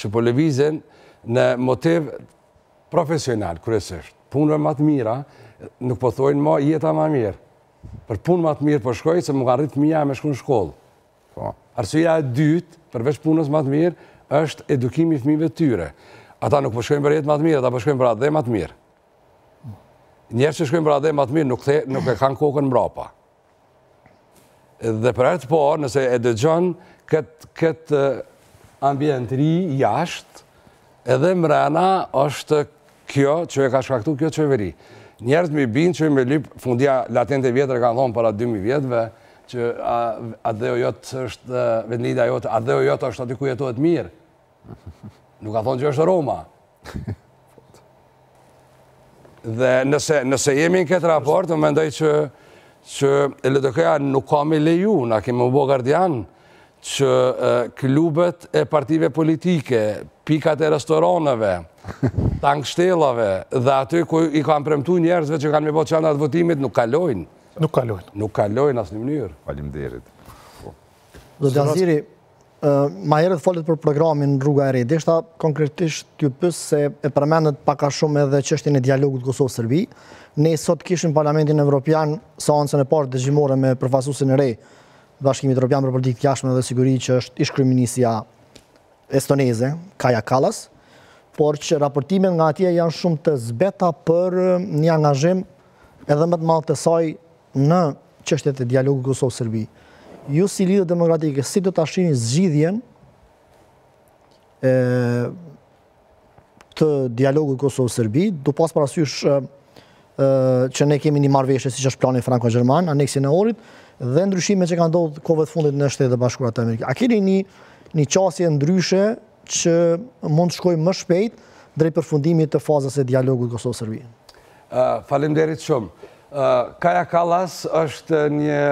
që po levizin në motiv profesional, kërësështë. Punëve më të mira, nuk po thojnë ma, jeta më mirë. Për punë më të mirë po shkojnë, se më ka rritë mija me shku në shkollë. Po. Arsuja e dytë, përveç punës më të mirë, është edukimi fëmive të tyre. Ata nuk po shkojnë për jetë më të mirë, ata po shkojnë për adhe më të mirë. Njerë që shkojnë për adhe më të mirë, nuk e kanë kokën mrapa. Dhe për e të parë, nëse e dëgjonë, këtë Ambient ri, jashtë, edhe mrena është kjo që e ka shkaktu kjo qeveri. Njerët mi binë që me lipë, fundia latente vjetër ka në thonë para 2000 vjetëve, që a dhe o jotë është vendida jotë, a dhe o jotë është aty ku jetohet mirë. Nuk ka thonë që është Roma. Dhe nëse jemi në këtë raport, më mendoj që e lëtëkëja nuk kam e leju, ju, na kemi më bo gardianë që klubet e partive politike, pikat e restoranëve, tank shtelave dhe aty ku i kanë premtu njerëzve që kanë me bo qandat votimit nuk kalojnë. Nuk kalojnë. Nuk kalojnë asë një mënyrë. Falim derit. Po. Dhe Gjaziri, ma herët folit për programin Rruga e Redisht, Deshta konkretisht t'ju pësë se e përmendët paka shumë edhe qështjën e dialogut Kosovë-Sërbi. Ne sot kishën parlamentin evropian sa onësën e partë gjimore me përfasusin e Rej Bashkimit Europian për politikë të jashtme dhe siguri që është ish kryeministja estoneze, Kaja Kallas, por që raportimet nga atje janë shumë të zbeta për një angazhim edhe më të madh të saj në çështjet e dialogut Kosovë-Serbi. Ju si lider demokratik, si do ta shihni zgjidhjen e të dialogut Kosovë-Serbi, do pas parasysh që ne kemi një marveshe si që është plani Franko-Gjerman, aneksin e orit, dhe ndryshime që ka ndodhë kovët të fundit në shtetë dhe bashkurat të Amerikë. A keni një, një qasje ndryshe që mund të shkoj më shpejt drejt për fundimit të fazës e dialogu të Kosovë-Sërbi? Uh, falim derit shumë. Kaja Kalas është një,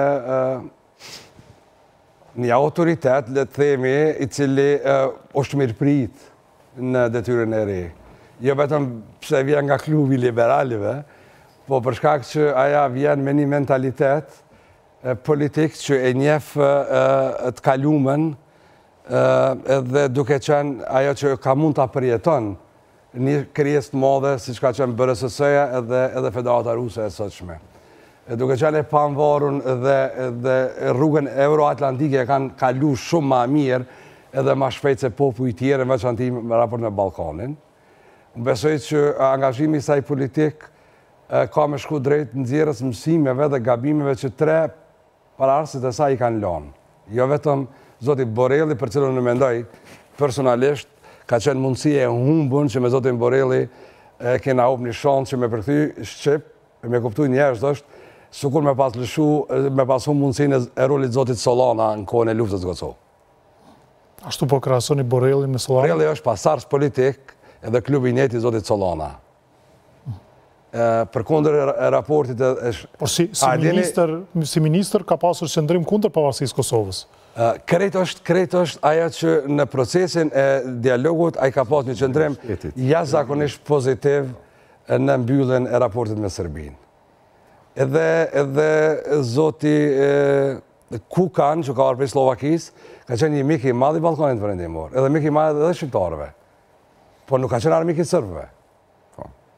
një autoritet, le të themi, i cili është mirëprit në detyrën e rejë. Jo betëm pëse vjen nga klubi liberalive, po përshkak që aja vjen me një mentalitet politik që e njefë të kalumen edhe duke qenë ajo që ka mund të apërjeton një kryes të modhe si që ka qenë bërësësëja edhe federata ruse e sëqme. Duke qenë e panvorun dhe rrugën euroatlantike e kanë kalu shumë ma mirë edhe ma shpejt se popu i tjere me që antimi me raport me Balkanin. Më besoj që angazhimi saj politikë ka me shku drejt në zjerës mësimeve dhe gabimeve që tre arsit e sa i kanë lonë. Jo vetëm Zoti Borelli, për cilën në mendoj personalisht, ka qenë mundësi e humbën që me Zotit Borelli e kena upë një shonë që me përkëthy Shqip, me kuptu njështë është, sukur me pas lëshu, me pas humë mundësin e rullit Zotit Solana në kone luftës gëco. Ashtu po krasoni Borelli me Solana? Borelli është pasarës politik edhe klubinjeti Zotit Solana për kondër e raportit e... Por si, minister, ka pasur qëndrim kundër pavarësisë Kosovës? Kretë është, kretë është aja që në procesin e dialogut a i ka pasur një qëndrim ja pozitiv në mbyllën e raportit me Serbin. Edhe, edhe zoti e, ku kanë që ka arpej Slovakis, ka qenë një miki madhi balkonit përëndimor, edhe miki madhi edhe shqiptarëve, por nuk ka qenë armiki sërbëve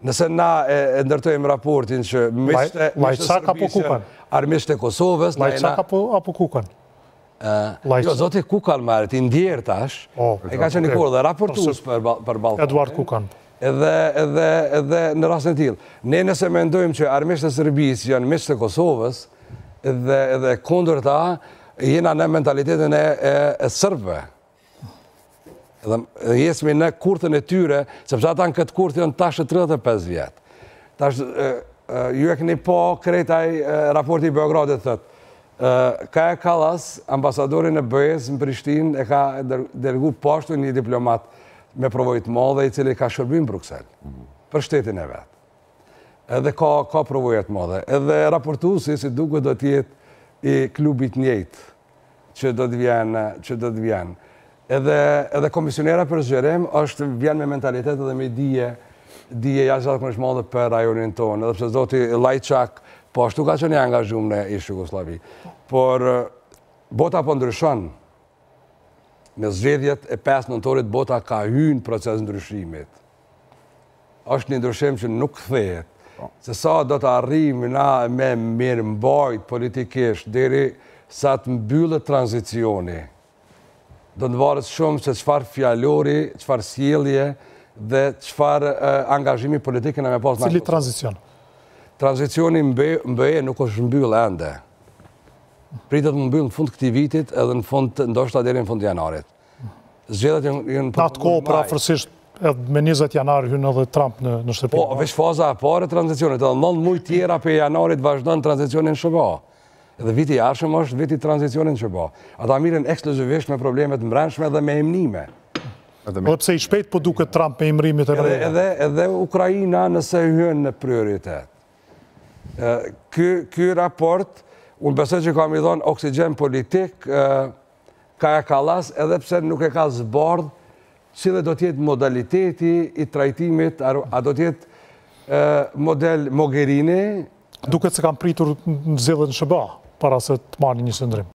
nëse na e ndërtojmë raportin që mishte... Lajçak po po- apo kukan? Armishte Kosovës... Lajçak apo kukan? Jo, zote kukan marë, ti ndjerë tash, e ka që një kurë dhe raportus për balkon. Eduard kukan. Edhe në rrasën t'il, ne nëse me ndojmë që armishte Sërbis janë mishte Kosovës, edhe kondur ta, jena në mentalitetin e sërbëve dhe jesmi në kurthën e tyre, sepse ata në këtë kurthë janë tashë 35 vjetë. Tashë, ju e këni po krejtaj raporti i Beogradit, ka e Kalas, ambasadorin e bëjës në Prishtin, e ka dërgu pashtu po një diplomat me provojit modhe, i cili ka shërbim Bruxell, për shtetin e vetë. Edhe ka provojit modhe. Edhe raportu si si duke do tjetë i klubit njëjtë, që do të vjenë, që do të vjenë edhe, edhe komisionera për zgjerim është vjen me mentalitet edhe me dije, dije jashtë atë kënë shmallë për rajonin tonë, edhe përse zoti Lajçak, po ashtu ka që një nga në ishë Jugoslavi. Por, bota po ndryshon, me zgjedjet e 5 nëntorit bota ka hynë proces ndryshimit. është një ndryshim që nuk thehet, po. se sa do të arrim na me mirë mbajt politikisht, deri sa të mbyllë tranzicioni, do të varet shumë se qëfar fjalori, qëfar sjellje dhe qëfar angazhimi politikën kemë pas në. Cili tranzicion? Tranzicioni mbëje nuk është mbyllë ende. Pritet të mbyllë në fund këtij vitit edhe në fund ndoshta deri në fund janarit. Zgjedhjet janë Në atë kohë pra edhe me 20 janar hyn edhe Trump në në Po, veç faza e parë e tranzicionit, edhe 9 muaj tjera për janarit vazhdon tranzicionin shoqë. Dhe viti jashëm është viti tranzicionin që bo. Ata miren ekskluzivisht me problemet mbranshme dhe me emnime. Po pëse i shpet po duke Trump me emrimit e vërë? Edhe Ukrajina nëse hyën në prioritet. Ky raport, unë pëse që kam i dhonë oksigen politik, ka e kalas edhe pëse nuk e ka zbordh, si dhe do tjetë modaliteti i trajtimit, a do tjetë model mogerini, Dukët se kam pritur në zilët në shëba, para se të marrë një sëndrim.